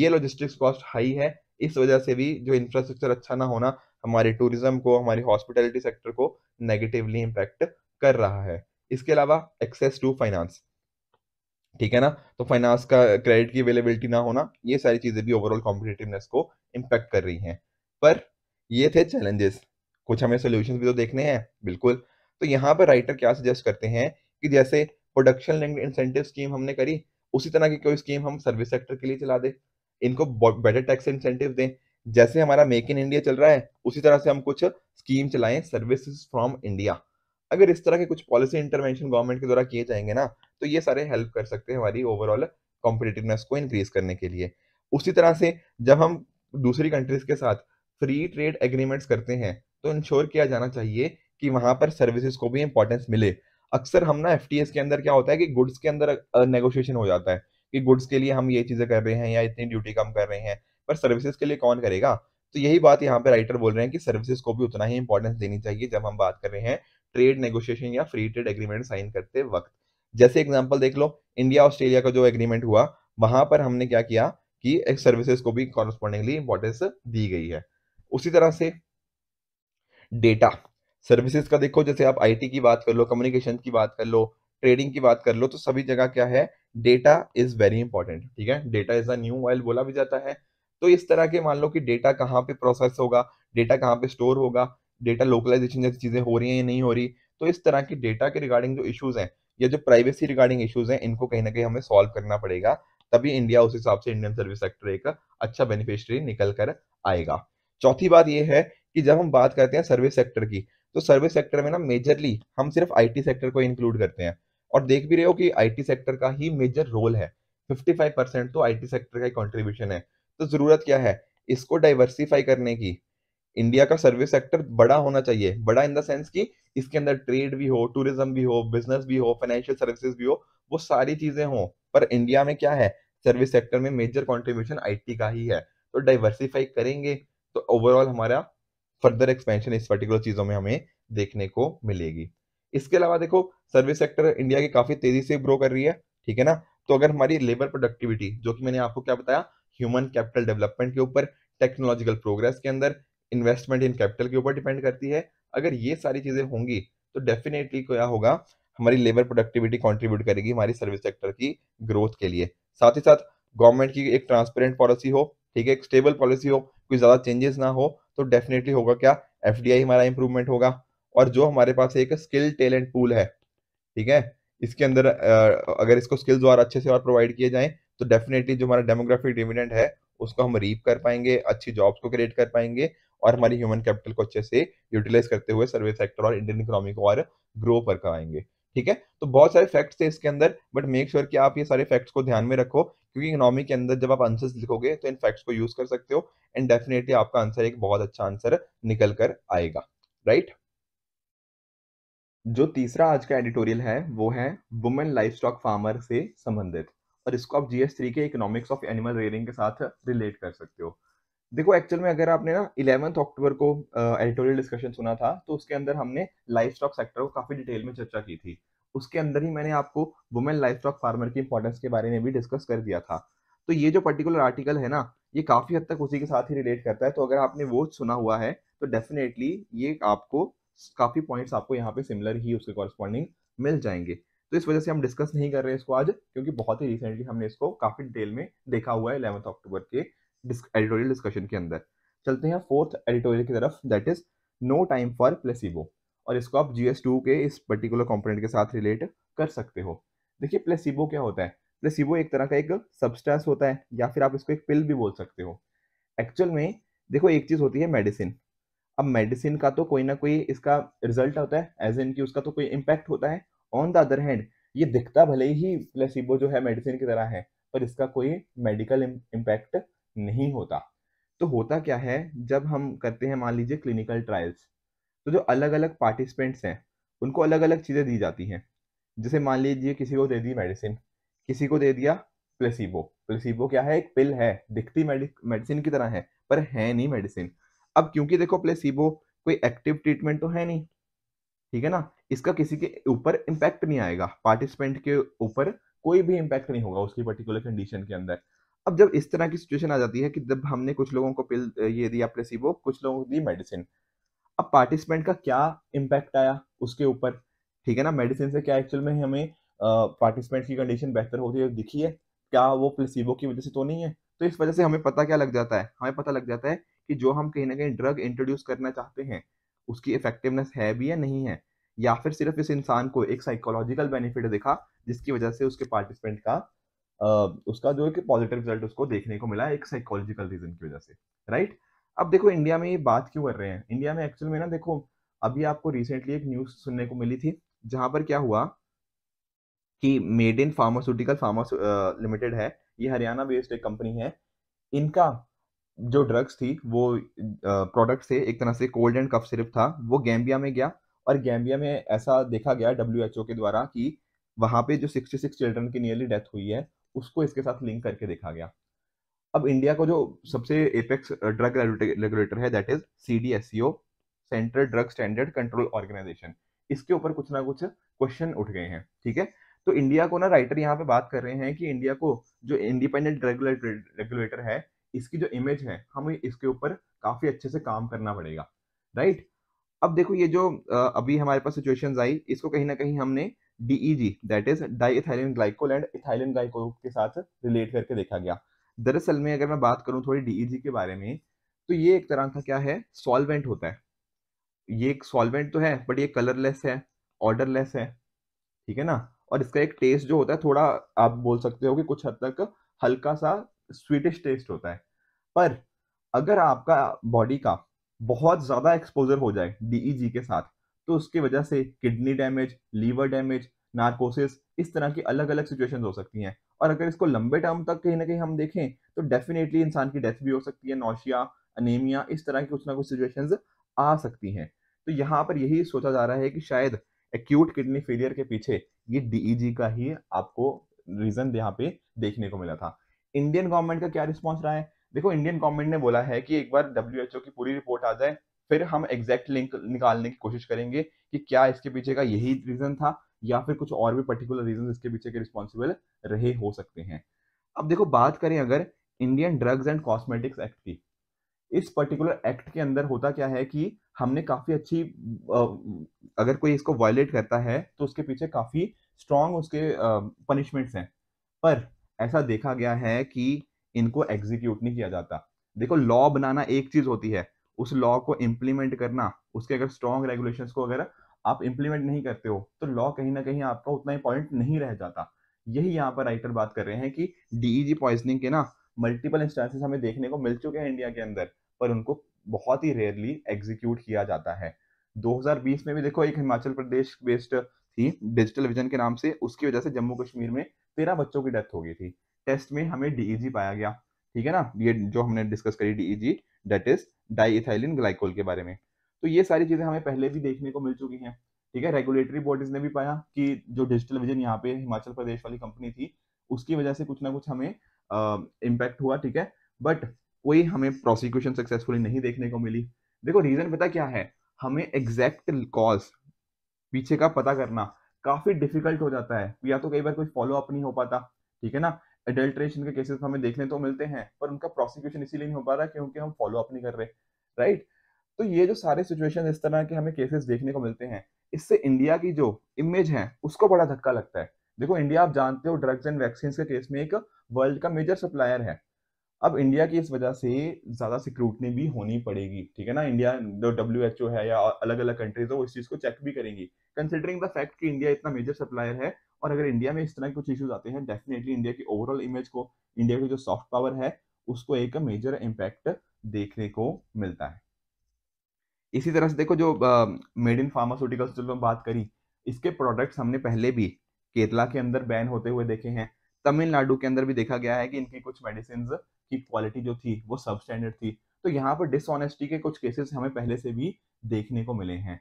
ये लॉजिस्टिक्स कॉस्ट हाई है इस वजह से भी जो इंफ्रास्ट्रक्चर अच्छा ना होना हमारे टूरिज्म को हमारी हॉस्पिटैलिटी सेक्टर को नेगेटिवली इम्पैक्ट कर रहा है इसके अलावा एक्सेस टू फाइनेंस ठीक है ना तो फाइनेंस का क्रेडिट की अवेलेबिलिटी ना होना ये सारी चीजें भी ओवरऑल कॉम्पिटेटिवनेस को इम्पैक्ट कर रही हैं पर ये थे चैलेंजेस कुछ हमें सोल्यूशन भी तो देखने हैं बिल्कुल तो यहाँ पर राइटर क्या सजेस्ट करते हैं कि जैसे प्रोडक्शन लिंक्ड इंसेंटिव स्कीम हमने करी उसी तरह की कोई स्कीम हम सर्विस सेक्टर के लिए चला दें इनको बेटर टैक्स इंसेंटिव दें जैसे हमारा मेक इन इंडिया चल रहा है उसी तरह से हम कुछ स्कीम चलाएं सर्विसेज फ्रॉम इंडिया अगर इस तरह के कुछ पॉलिसी इंटरवेंशन गवर्नमेंट के द्वारा किए जाएंगे ना तो ये सारे हेल्प कर सकते हैं हमारी ओवरऑल कॉम्पिटेटिवनेस को इंक्रीज करने के लिए उसी तरह से जब हम दूसरी कंट्रीज के साथ फ्री ट्रेड एग्रीमेंट्स करते हैं तो इंश्योर किया जाना चाहिए कि वहां पर सर्विसेज को भी इंपॉर्टेंस मिले अक्सर हम ना एफ के अंदर क्या होता है कि गुड्स के अंदर नेगोशिएशन हो जाता है कि गुड्स के लिए हम ये चीज़ें कर रहे हैं या इतनी ड्यूटी कम कर रहे हैं पर सर्विसेज के लिए कौन करेगा तो यही बात यहाँ पे राइटर बोल रहे हैं कि सर्विसेज को भी उतना ही इंपॉर्टेंस देनी चाहिए जब हम बात कर रहे हैं ट्रेड नेगोशिएशन या फ्री ट्रेड एग्रीमेंट साइन करते वक्त जैसे एग्जाम्पल देख लो इंडिया ऑस्ट्रेलिया का जो एग्रीमेंट हुआ वहां पर हमने क्या किया कि एक सर्विसेज को भी कॉरस्पॉन्डिंगली इंपॉर्टेंस दी गई है उसी तरह से डेटा सर्विसेज का देखो जैसे आप आईटी की बात कर लो कम्युनिकेशन की बात कर लो ट्रेडिंग की बात कर लो तो सभी जगह क्या है डेटा इज वेरी इंपॉर्टेंट ठीक है data is a new oil बोला भी जाता है तो इस तरह के मान लो कि डेटा कहाँ पे प्रोसेस होगा डेटा कहाँ पे स्टोर होगा डेटा लोकलाइजेशन जैसी चीजें हो रही हैं या नहीं हो रही तो इस तरह की डेटा के रिगार्डिंग जो इश्यूज हैं या जो प्राइवेसी रिगार्डिंग इश्यूज हैं इनको कहीं ना कहीं हमें सॉल्व करना पड़ेगा तभी इंडिया उस हिसाब से इंडियन सर्विस सेक्टर एक अच्छा बेनिफिशियरी निकल कर आएगा चौथी बात यह है कि जब हम बात करते हैं सर्विस सेक्टर की तो सर्विस सेक्टर में ना मेजरली हम सिर्फ आईटी सेक्टर को इंक्लूड करते हैं और देख भी रहे हो कि आईटी सेक्टर का ही मेजर रोल है 55 परसेंट तो आईटी सेक्टर का कंट्रीब्यूशन है तो ज़रूरत क्या है इसको डाइवर्सिफाई करने की इंडिया का सर्विस सेक्टर बड़ा होना चाहिए बड़ा इन द सेंस कि इसके अंदर ट्रेड भी हो टूरिज्म भी हो बिजनेस भी हो फाइनेंशियल सर्विसेज भी हो वो सारी चीज़ें हो पर इंडिया में क्या है सर्विस सेक्टर में मेजर कॉन्ट्रीब्यूशन आई का ही है तो डाइवर्सिफाई करेंगे तो ओवरऑल हमारा फर्दर एक्सपेंशन इस पर्टिकुलर चीज़ों में हमें देखने को मिलेगी इसके अलावा देखो सर्विस सेक्टर इंडिया की काफ़ी तेज़ी से ग्रो कर रही है ठीक है ना तो अगर हमारी लेबर प्रोडक्टिविटी जो कि मैंने आपको क्या बताया ह्यूमन कैपिटल डेवलपमेंट के ऊपर टेक्नोलॉजिकल प्रोग्रेस के अंदर इन्वेस्टमेंट इन कैपिटल के ऊपर डिपेंड करती है अगर ये सारी चीज़ें होंगी तो डेफिनेटली क्या होगा हमारी लेबर प्रोडक्टिविटी कॉन्ट्रीब्यूट करेगी हमारी सर्विस सेक्टर की ग्रोथ के लिए साथ ही साथ गवर्नमेंट की एक ट्रांसपेरेंट पॉलिसी हो ठीक है एक स्टेबल पॉलिसी हो कोई ज़्यादा चेंजेस ना हो तो डेफिनेटली होगा क्या एफ हमारा इंप्रूवमेंट होगा और जो हमारे पास एक स्किल टैलेंट पूल है ठीक है इसके अंदर अगर इसको स्किल्स और अच्छे से और प्रोवाइड किए जाएं तो डेफिनेटली जो हमारा डेमोग्राफिक डिविडेंट है उसको हम रीप कर पाएंगे अच्छी जॉब्स को क्रिएट कर पाएंगे और हमारी ह्यूमन कैपिटल को अच्छे से यूटिलाइज करते हुए सर्विस सेक्टर और इंडियन इकोनॉमी को और ग्रो पर कराएंगे ठीक है तो बहुत सारे फैक्ट्स थे इसके अंदर बट मेक श्योर कि आप ये सारे फैक्ट्स को ध्यान में रखो क्योंकि इकोनॉमी के अंदर जब आप आंसर्स लिखोगे तो इन फैक्ट्स को यूज कर सकते हो एंड डेफिनेटली आपका आंसर एक बहुत अच्छा आंसर निकल कर आएगा राइट जो तीसरा आज का एडिटोरियल है वो है वुमेन लाइफ स्टॉक फार्मर से संबंधित और इसको आप जीएस थ्री के इकोनॉमिक्स ऑफ एनिमल रेयरिंग के साथ रिलेट कर सकते हो देखो एक्चुअल में अगर आपने ना इलेवंथ अक्टूबर को एडिटोरियल डिस्कशन सुना था तो उसके अंदर हमने लाइफ स्टॉक सेक्टर को काफी डिटेल में चर्चा की थी उसके अंदर ही मैंने आपको वुमेन लाइफ स्टॉक फार्मर की इंपॉर्टेंस के बारे में भी डिस्कस कर दिया था तो ये जो पर्टिकुलर आर्टिकल है ना ये काफी हद तक उसी के साथ ही रिलेट करता है तो अगर आपने वो सुना हुआ है तो डेफिनेटली ये आपको काफी पॉइंट्स आपको यहाँ पे सिमिलर ही उसके कॉरेस्पॉन्डिंग मिल जाएंगे तो इस वजह से हम डिस्कस नहीं कर रहे हैं इसको आज क्योंकि बहुत ही रिसेंटली हमने इसको काफी डिटेल में देखा हुआ है इलेवंथ अक्टूबर के एडिटोरियल डिस्कशन के अंदर चलते हैं फोर्थ एडिटोरियल की तरफ that is no time for placebo और इसको आप जी के इस पर्टिकुलर कॉम्पोनेंट के साथ रिलेट कर सकते हो देखिए प्लेसिबो क्या होता है प्लेसिबो एक तरह का एक सब्सटेंस होता है या फिर आप इसको एक पिल भी बोल सकते हो एक्चुअल में देखो एक चीज़ होती है मेडिसिन अब मेडिसिन का तो कोई ना कोई इसका रिजल्ट होता है एज इन की उसका तो कोई इम्पैक्ट होता है ऑन द अदर हैंड ये दिखता भले ही प्लेसिबो जो है मेडिसिन की तरह है पर इसका कोई मेडिकल इम्पैक्ट नहीं होता तो होता क्या है जब हम करते हैं मान लीजिए क्लिनिकल ट्रायल्स तो जो अलग अलग पार्टिसिपेंट्स हैं उनको अलग अलग चीज़ें दी जाती हैं जैसे मान लीजिए किसी को दे दी मेडिसिन किसी को दे दिया प्लेसिबो प्लेसिबो क्या है एक पिल है दिखती मेडिसिन की तरह है पर है नहीं मेडिसिन अब क्योंकि देखो प्लेसिबो कोई एक्टिव ट्रीटमेंट तो है नहीं ठीक है ना इसका किसी के ऊपर इम्पैक्ट नहीं आएगा पार्टिसिपेंट के ऊपर कोई भी इम्पैक्ट नहीं होगा उसकी पर्टिकुलर कंडीशन के अंदर अब जब इस तरह की सिचुएशन आ जाती है कि जब हमने कुछ लोगों को पिल ये दिया प्लेसिबो कुछ लोगों को दी मेडिसिन अब पार्टिसिपेंट का क्या इम्पैक्ट आया उसके ऊपर ठीक है ना मेडिसिन से क्या एक्चुअल में हमें पार्टिसिपेंट की कंडीशन बेहतर होती है दिखी है क्या वो प्लेसिबो की वजह से तो नहीं है तो इस वजह से हमें पता क्या लग जाता है हमें पता लग जाता है कि जो हम कहीं ना कहीं ड्रग इंट्रोड्यूस करना चाहते हैं उसकी इफेक्टिवनेस है भी या नहीं है या फिर सिर्फ इस इंसान को एक साइकोलॉजिकल बेनिफिट दिखा जिसकी वजह से उसके पार्टिसिपेंट का उसका जो है कि पॉजिटिव रिजल्ट उसको देखने को मिला एक साइकोलॉजिकल रीजन की वजह से राइट अब देखो इंडिया में ये बात क्यों कर रहे हैं इंडिया में एक्चुअल में ना देखो अभी आपको रिसेंटली एक न्यूज सुनने को मिली थी जहां पर क्या हुआ कि Maiden pharmaceutical pharma limited है ये हरियाणा बेस्ड एक कंपनी है इनका जो ड्रग्स थी वो प्रोडक्ट से एक तरह से कोल्ड एंड कफ सिर्फ था वो गैम्बिया में गया और गैम्बिया में ऐसा देखा गया डब्ल्यू के द्वारा कि वहाँ पे जो सिक्सटी सिक्स चिल्ड्रन की नियरली डेथ हुई है उसको इसके साथ लिंक करके देखा गया अब इंडिया को जो सबसे एपेक्स ड्रग रेगुलेटर है that is C D S C O central drug standard control organisation इसके ऊपर कुछ ना कुछ क्वेश्चन उठ गए हैं ठीक है तो इंडिया को ना राइटर यहाँ पे बात कर रहे हैं कि इंडिया को जो इंडिपेंडेंट रेगुलेटर है इसकी जो इमेज है हमें इसके ऊपर काफी अच्छे से काम करना पड़ेगा राइट अब देखो ये जो अभी हमारे पास सिचुएशंस आई इसको कहीं ना कहीं हमने DEG that is diethylene glycol and ethylene glycol के साथ रिलेट करके देखा गया दरअसल में अगर मैं बात करूँ थोड़ी DEG के बारे में तो ये एक तरह का क्या है सॉल्वेंट होता है ये एक सॉल्वेंट तो है बट ये कलरलेस है ऑर्डरलेस है ठीक है ना और इसका एक टेस्ट जो होता है थोड़ा आप बोल सकते हो कि कुछ हद तक हल्का सा स्वीटिश टेस्ट होता है पर अगर आपका बॉडी का बहुत ज़्यादा एक्सपोजर हो जाए डीईजी e के साथ तो उसकी वजह से kidney damage liver damage narcosis इस तरह की अलग अलग सिचुएशन हो सकती हैं और अगर इसको लंबे टर्म तक कहीं ना कहीं हम देखें तो डेफिनेटली इंसान की डेथ भी हो सकती है नौशिया अनेमिया इस तरह की कुछ ना कुछ सिचुएशन आ सकती हैं तो यहाँ पर यही सोचा जा रहा है कि शायद एक्यूट किडनी फेलियर के पीछे ये डीईजी e का ही आपको रीजन यहाँ पे देखने को मिला था इंडियन गवर्नमेंट का क्या रिस्पॉन्स रहा है देखो इंडियन गवर्नमेंट ने बोला है कि एक बार डब्ल्यू की पूरी रिपोर्ट आ जाए फिर हम एग्जैक्ट लिंक निकालने की कोशिश करेंगे कि क्या इसके पीछे का यही रीजन था या फिर कुछ और भी पर्टिकुलर रीजन इसके पीछे के रिस्पॉन्सिबल रहे हो सकते हैं अब देखो बात करें अगर Indian drugs and cosmetics act की इस पर्टिकुलर एक्ट के अंदर होता क्या है कि हमने काफी अच्छी अगर कोई इसको वायलेट करता है तो उसके पीछे काफी स्ट्रॉन्ग उसके पनिशमेंट्स हैं पर ऐसा देखा गया है कि इनको एग्जीक्यूट नहीं किया जाता देखो लॉ बनाना एक चीज होती है उस लॉ को इम्प्लीमेंट करना उसके अगर स्ट्रॉन्ग रेगुलेशन को अगर आप इम्प्लीमेंट नहीं करते हो तो लॉ कहीं ना कहीं आपका उतना पॉइंट नहीं रह जाता यही यहाँ पर राइटर बात कर रहे हैं कि डीईजी पॉइजनिंग e के ना मल्टीपल इंस्टेंसेस हमें देखने को मिल चुके हैं इंडिया के अंदर पर उनको बहुत ही रेयरली एग्जीक्यूट किया जाता है 2020 में भी देखो एक हिमाचल प्रदेश बेस्ड थी डिजिटल विजन के नाम से उसकी वजह से जम्मू कश्मीर में तेरह बच्चों की डेथ हो गई थी टेस्ट में हमें डीईजी e पाया गया ठीक है ना ये जो हमने डिस्कस करी DEG that is diethylene glycol के बारे में तो ये सारी चीज़ें हमें पहले भी देखने को मिल चुकी हैं ठीक है रेगुलेटरी बॉडीज ने भी पाया कि जो डिजिटल विजन यहाँ पे हिमाचल प्रदेश वाली कंपनी थी उसकी वजह से कुछ ना कुछ हमें इम्पैक्ट हुआ ठीक है बट कोई हमें प्रोसिक्यूशन सक्सेसफुली नहीं देखने को मिली देखो रीज़न पता क्या है हमें एग्जैक्ट कॉज पीछे का पता करना काफ़ी डिफिकल्ट हो जाता है या तो कई बार कोई फॉलो अप नहीं हो पाता ठीक है ना एडल्ट्रेशन के केसेस हमें देखने तो मिलते हैं पर उनका प्रोसिक्यूशन इसीलिए नहीं हो पा रहा क्योंकि हम फॉलो अप नहीं कर रहे राइट तो ये जो सारे सिचुएशन इस तरह के हमें केसेस देखने को मिलते हैं इससे इंडिया की जो इमेज है उसको बड़ा धक्का लगता है देखो इंडिया आप जानते हो ड्रग्स एंड वैक्सीन के केस में एक वर्ल्ड का मेजर सप्लायर है अब इंडिया की इस वजह से ज़्यादा सिक्रूटनी भी होनी पड़ेगी ठीक है ना इंडिया जो डब्ल्यू एच ओ है या अलग अलग कंट्रीज है वो इस चीज़ को चेक भी करेंगी कंसिडरिंग द फैक्ट कि इंडिया इतना मेजर सप्लायर है और अगर इंडिया में इस तरह के कुछ इश्यूज आते हैं डेफिनेटली इंडिया की ओवरऑल इमेज को इंडिया की जो सॉफ्ट पावर है उसको एक मेजर इम्पैक्ट देखने को मिलता है इसी तरह से देखो जो मेड इन फार्मास्यूटिकल्स जो बात करी इसके प्रोडक्ट्स हमने पहले भी केरला के अंदर बैन होते हुए देखे हैं तमिलनाडु के अंदर भी देखा गया है कि इनकी कुछ मेडिसिन की क्वालिटी जो थी वो सब स्टैंडर्ड थी तो यहाँ पर डिसऑनेस्टी के कुछ केसेस हमें पहले से भी देखने को मिले हैं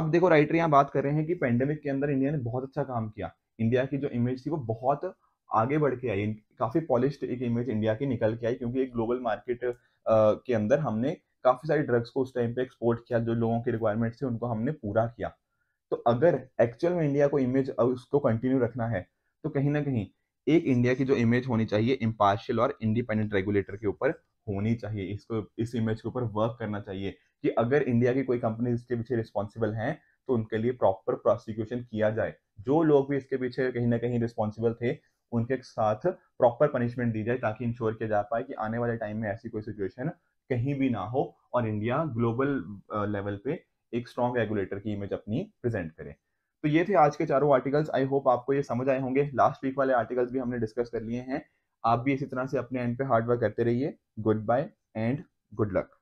अब देखो राइटर यहाँ बात कर रहे हैं कि पेंडेमिक के अंदर इंडिया ने बहुत अच्छा काम किया इंडिया की जो इमेज थी वो बहुत आगे बढ़ के आई काफी पॉलिश एक इमेज इंडिया की निकल के आई क्योंकि एक ग्लोबल मार्केट के अंदर हमने काफी सारी ड्रग्स को उस टाइम पे एक्सपोर्ट किया जो लोगों की रिक्वायरमेंट थी उनको हमने पूरा किया तो अगर एक्चुअल में इंडिया को इमेज उसको कंटिन्यू रखना है तो कहीं ना कहीं एक इंडिया की जो इमेज होनी चाहिए इम्पार्शियल और इंडिपेंडेंट रेगुलेटर के ऊपर होनी चाहिए इसको इस इमेज के ऊपर वर्क करना चाहिए कि अगर इंडिया की कोई कंपनी इसके पीछे रिस्पॉन्सिबल है तो उनके लिए प्रॉपर प्रोसिक्यूशन किया जाए जो लोग भी इसके पीछे कहीं ना कहीं रिस्पॉन्सिबल थे उनके साथ प्रॉपर पनिशमेंट दी जाए ताकि इंश्योर किया जा पाए कि आने वाले टाइम में ऐसी कोई सिचुएशन कहीं भी ना हो और इंडिया ग्लोबल लेवल पे एक स्ट्रॉन्ग रेगुलेटर की इमेज अपनी प्रेजेंट करे तो ये थे आज के चारों आर्टिकल्स आई होप आपको ये समझ आए होंगे लास्ट वीक वाले आर्टिकल्स भी हमने डिस्कस कर लिए हैं आप भी इसी तरह से अपने एंड पे हार्ड वर्क करते रहिए goodbye and good luck